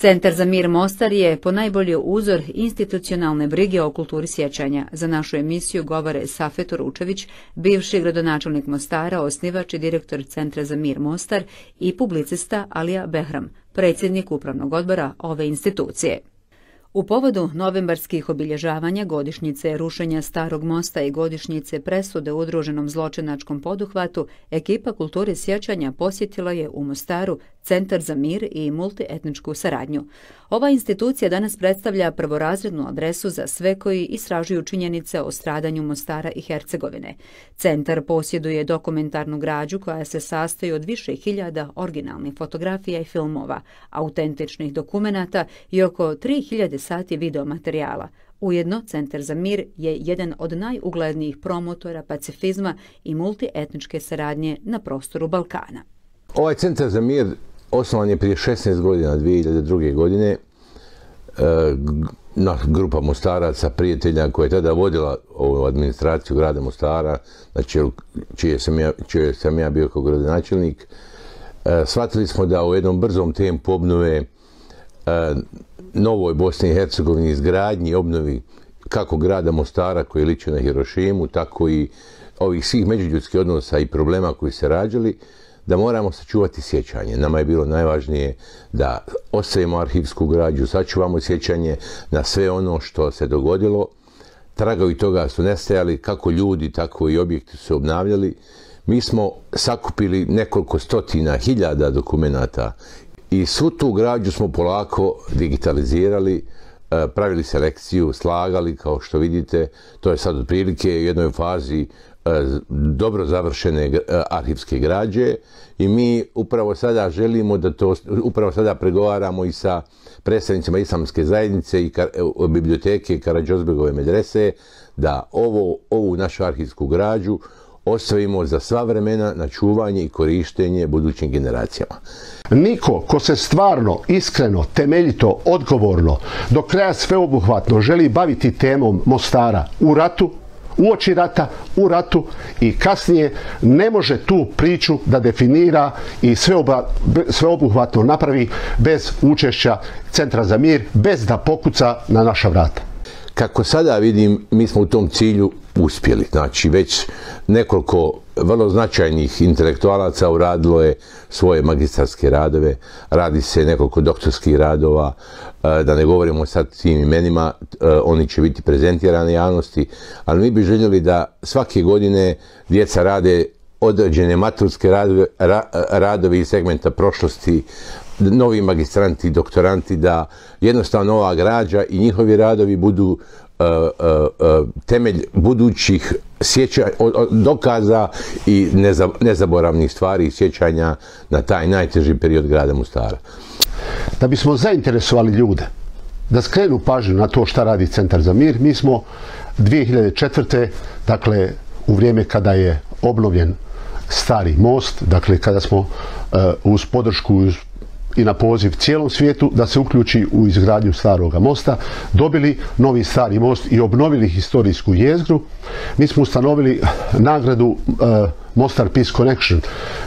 Centar za mir Mostar je po najbolji uzor institucionalne brige o kulturi sjećanja. Za našu emisiju govore Safet Uručević, bivši gradonačelnik Mostara, osnivač i direktor Centra za mir Mostar i publicista Alija Behram, predsjednik upravnog odbora ove institucije. U povodu novembarskih obilježavanja godišnjice rušenja Starog mosta i godišnjice presude u udruženom zločinačkom poduhvatu, ekipa kulture sjećanja posjetila je u Mostaru Centar za mir i multietničku saradnju. Ova institucija danas predstavlja prvorazrednu adresu za sve koji istražuju činjenice o stradanju Mostara i Hercegovine. Centar posjeduje dokumentarnu građu koja se sastoji od više hiljada originalnih fotografija i filmova, autentičnih dokumentata i oko 3000 sati videomaterijala. Ujedno, Centar za mir je jedan od najuglednijih promotora pacifizma i multietničke saradnje na prostoru Balkana. Ovaj Centar za mir osnovan je prije 16 godina, 2002. godine, e, na grupa Mostaraca, prijatelja koja je tada vodila ovu administraciju grada Mostara, na znači, čelu, čije, sam ja, čije sam ja bio kao gradonačelnik, e, shvatili smo da u jednom brzom tempu obnove e, novoj Bosni i Hercegovini izgradnji, obnovi kako grada Mostara koji liči na Hirošimu, tako i ovih svih međuljudskih odnosa i problema koji se rađali, da moramo sačuvati sjećanje. Nama je bilo najvažnije da ostavimo arhivsku građu, sačuvamo sjećanje na sve ono što se dogodilo. Tragovi toga su nestajali, kako ljudi, tako i objekti su obnavljali. Mi smo sakupili nekoliko stotina hiljada dokumentata i svu tu građu smo polako digitalizirali, e, pravili selekciju, slagali, kao što vidite, to je sad od prilike u jednoj fazi E, dobro završene e, arhivske građe i mi upravo sada želimo da to, upravo sada pregovaramo i sa predstavnicima islamske zajednice i e, biblioteke Karadžozbegove medrese da ovo, ovu našu arhivsku građu ostavimo za sva vremena na čuvanje i korištenje budućim generacijama. Niko ko se stvarno, iskreno, temeljito, odgovorno, do kraja sveobuhvatno želi baviti temom Mostara u ratu, u rata, u ratu i kasnije ne može tu priču da definira i sve sveobuhvatno napravi bez učešća Centra za mir, bez da pokuca na naša vrata kako sada vidim, mi smo u tom cilju uspjeli. Znači, već nekoliko vrlo značajnih intelektualaca uradilo je svoje magistarske radove, radi se nekoliko doktorskih radova, e, da ne govorimo sad tim imenima, e, oni će biti prezentirani javnosti, ali mi bi željeli da svake godine djeca rade određene maturske radovi iz segmenta prošlosti, novi magistranti doktoranti da jednostavno ova građa i njihovi radovi budu e, e, e, temelj budućih sjeća, dokaza i nezaboravnih stvari i sjećanja na taj najteži period grada Mustara. Da bismo zainteresovali ljude da skrenu pažnju na to šta radi Centar za mir, mi smo 2004. dakle u vrijeme kada je obnovljen stari most, dakle kada smo uz podršku uz i na poziv cijelom svijetu da se uključi u izgradnju starog mosta, dobili novi stari most i obnovili historijsku jezgru. Mi smo ustanovili eh, nagradu eh, Mostar Peace Connection,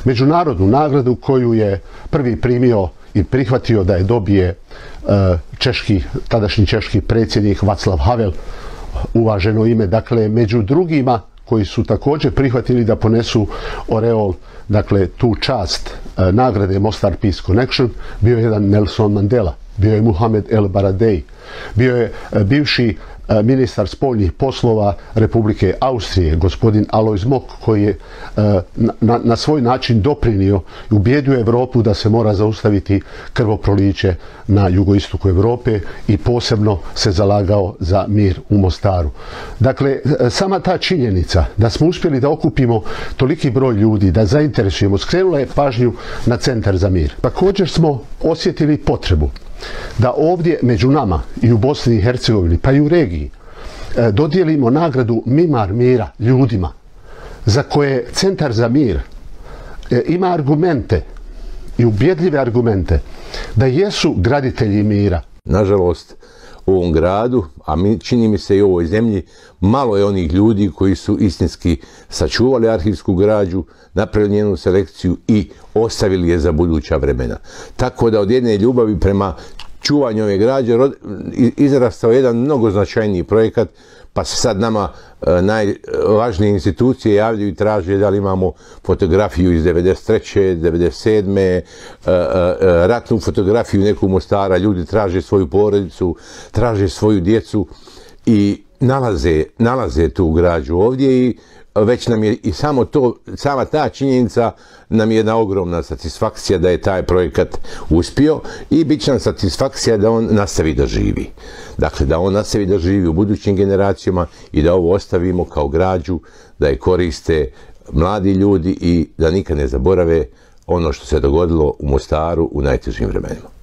međunarodnu nagradu koju je prvi primio i prihvatio da je dobije eh, češki, tadašnji češki predsjednik Vaclav Havel, uvaženo ime. Dakle, među drugima koji su također prihvatili da ponesu oreol, dakle, tu čast Eh, nagrade Mostar Peace Connection bio je jedan Nelson Mandela, bio je Muhammed El Baradej, bio je eh, bivši uh, ministar spoljnih poslova Republike Austrije, gospodin Alois Mok, koji je na, svoj način doprinio i ubijedio Evropu da se mora zaustaviti krvoproliće na jugoistoku Evrope i posebno se zalagao za mir u Mostaru. Dakle, sama ta činjenica da smo uspjeli da okupimo toliki broj ljudi, da zainteresujemo, skrenula je pažnju na Centar za mir. Također smo osjetili potrebu da ovdje među nama i u Bosni i Hercegovini pa i u regiji e, dodijelimo nagradu Mimar Mira ljudima za koje Centar za mir e, ima argumente i ubjedljive argumente da jesu graditelji mira. Nažalost, u ovom gradu, a mi, čini mi se i u ovoj zemlji, malo je onih ljudi koji su istinski sačuvali arhivsku građu, napravili njenu selekciju i ostavili je za buduća vremena. Tako da od jedne ljubavi prema čuvanje ove građe izrastao jedan mnogo značajniji projekat, pa se sad nama e, najvažnije institucije javljaju i traže da li imamo fotografiju iz 93. 97. E, e, ratnu fotografiju neku Mostara, ljudi traže svoju porodicu, traže svoju djecu i nalaze, nalaze tu građu ovdje i već nam je i samo to, sama ta činjenica nam je jedna ogromna satisfakcija da je taj projekat uspio i bit će nam satisfakcija da on nastavi da živi. Dakle, da on nastavi da živi u budućim generacijama i da ovo ostavimo kao građu, da je koriste mladi ljudi i da nikad ne zaborave ono što se dogodilo u Mostaru u najtežim vremenima.